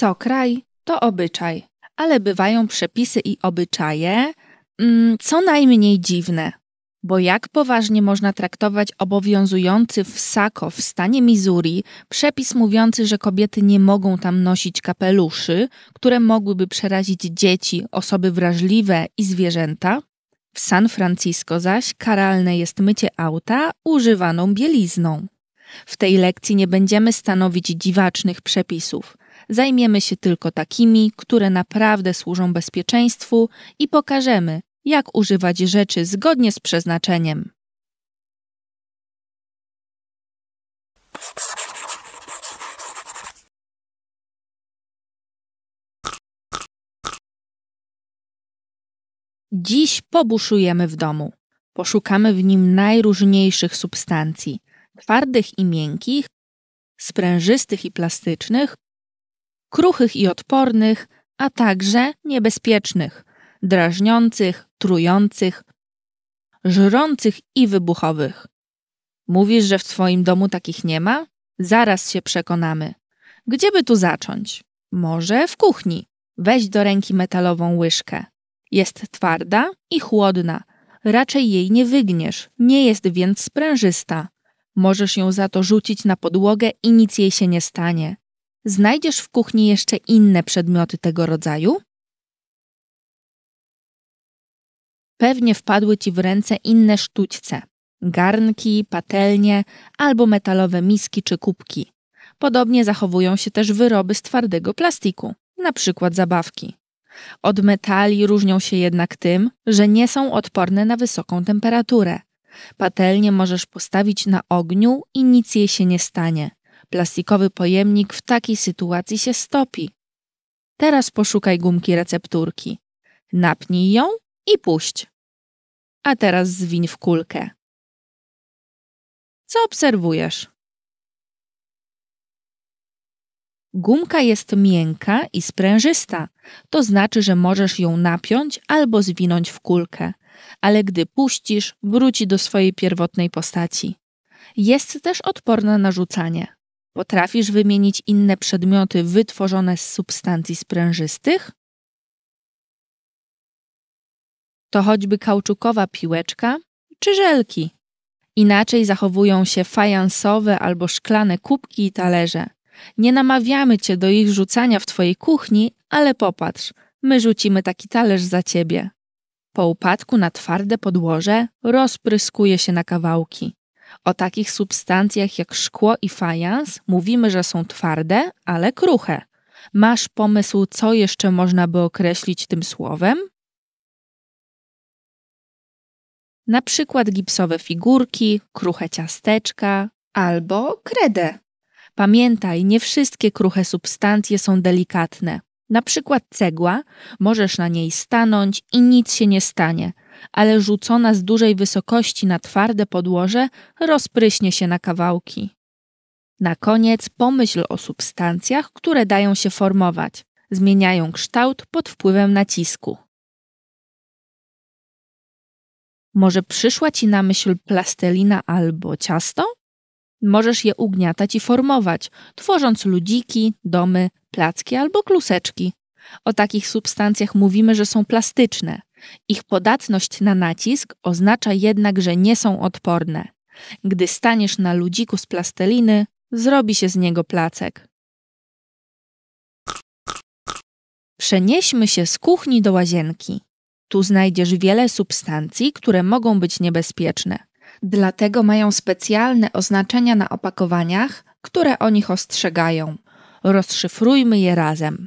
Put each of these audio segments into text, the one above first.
Co kraj, to obyczaj, ale bywają przepisy i obyczaje mm, co najmniej dziwne. Bo jak poważnie można traktować obowiązujący w Sako w stanie Missouri przepis mówiący, że kobiety nie mogą tam nosić kapeluszy, które mogłyby przerazić dzieci, osoby wrażliwe i zwierzęta? W San Francisco zaś karalne jest mycie auta używaną bielizną. W tej lekcji nie będziemy stanowić dziwacznych przepisów. Zajmiemy się tylko takimi, które naprawdę służą bezpieczeństwu i pokażemy, jak używać rzeczy zgodnie z przeznaczeniem. Dziś pobuszujemy w domu. Poszukamy w nim najróżniejszych substancji twardych i miękkich, sprężystych i plastycznych kruchych i odpornych, a także niebezpiecznych, drażniących, trujących, żrących i wybuchowych. Mówisz, że w twoim domu takich nie ma? Zaraz się przekonamy. Gdzie by tu zacząć? Może w kuchni. Weź do ręki metalową łyżkę. Jest twarda i chłodna. Raczej jej nie wygniesz, nie jest więc sprężysta. Możesz ją za to rzucić na podłogę i nic jej się nie stanie. Znajdziesz w kuchni jeszcze inne przedmioty tego rodzaju? Pewnie wpadły ci w ręce inne sztućce garnki, patelnie albo metalowe miski czy kubki. Podobnie zachowują się też wyroby z twardego plastiku, np. zabawki. Od metali różnią się jednak tym, że nie są odporne na wysoką temperaturę. Patelnię możesz postawić na ogniu i nic jej się nie stanie plastikowy pojemnik w takiej sytuacji się stopi. Teraz poszukaj gumki recepturki. Napnij ją i puść. A teraz zwiń w kulkę. Co obserwujesz? Gumka jest miękka i sprężysta, to znaczy, że możesz ją napiąć albo zwinąć w kulkę, ale gdy puścisz, wróci do swojej pierwotnej postaci. Jest też odporna na rzucanie. Potrafisz wymienić inne przedmioty wytworzone z substancji sprężystych? To choćby kauczukowa piłeczka czy żelki. Inaczej zachowują się fajansowe albo szklane kubki i talerze. Nie namawiamy cię do ich rzucania w twojej kuchni, ale popatrz, my rzucimy taki talerz za ciebie. Po upadku na twarde podłoże rozpryskuje się na kawałki. O takich substancjach jak szkło i fajans mówimy, że są twarde, ale kruche. Masz pomysł, co jeszcze można by określić tym słowem? Na przykład gipsowe figurki, kruche ciasteczka albo kredę. Pamiętaj, nie wszystkie kruche substancje są delikatne. Na przykład cegła, możesz na niej stanąć i nic się nie stanie – ale rzucona z dużej wysokości na twarde podłoże rozpryśnie się na kawałki. Na koniec pomyśl o substancjach, które dają się formować, zmieniają kształt pod wpływem nacisku. Może przyszła ci na myśl plastelina albo ciasto? Możesz je ugniatać i formować, tworząc ludziki, domy, placki albo kluseczki. O takich substancjach mówimy, że są plastyczne. Ich podatność na nacisk oznacza jednak, że nie są odporne. Gdy staniesz na ludziku z plasteliny, zrobi się z niego placek. Przenieśmy się z kuchni do łazienki. Tu znajdziesz wiele substancji, które mogą być niebezpieczne. Dlatego mają specjalne oznaczenia na opakowaniach, które o nich ostrzegają. Rozszyfrujmy je razem.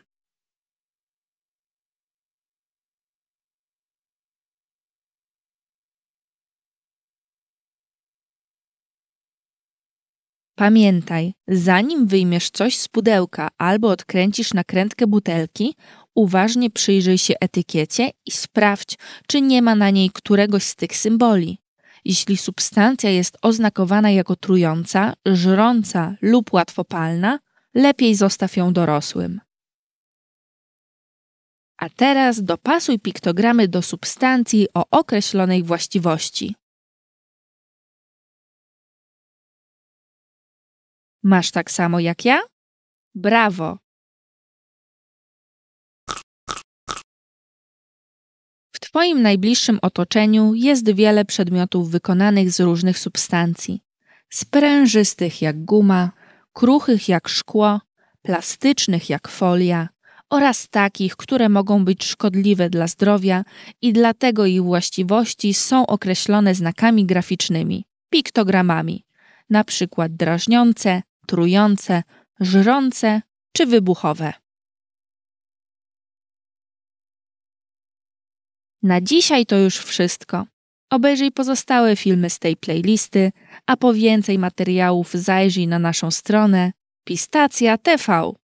Pamiętaj, zanim wyjmiesz coś z pudełka albo odkręcisz nakrętkę butelki, uważnie przyjrzyj się etykiecie i sprawdź, czy nie ma na niej któregoś z tych symboli. Jeśli substancja jest oznakowana jako trująca, żrąca lub łatwopalna, lepiej zostaw ją dorosłym. A teraz dopasuj piktogramy do substancji o określonej właściwości. Masz tak samo jak ja? Brawo! W Twoim najbliższym otoczeniu jest wiele przedmiotów wykonanych z różnych substancji: sprężystych jak guma, kruchych jak szkło, plastycznych jak folia oraz takich, które mogą być szkodliwe dla zdrowia i dlatego ich właściwości są określone znakami graficznymi, piktogramami, na przykład drażniące, trujące, żrące czy wybuchowe. Na dzisiaj to już wszystko. Obejrzyj pozostałe filmy z tej playlisty, a po więcej materiałów zajrzyj na naszą stronę pistacja.tv.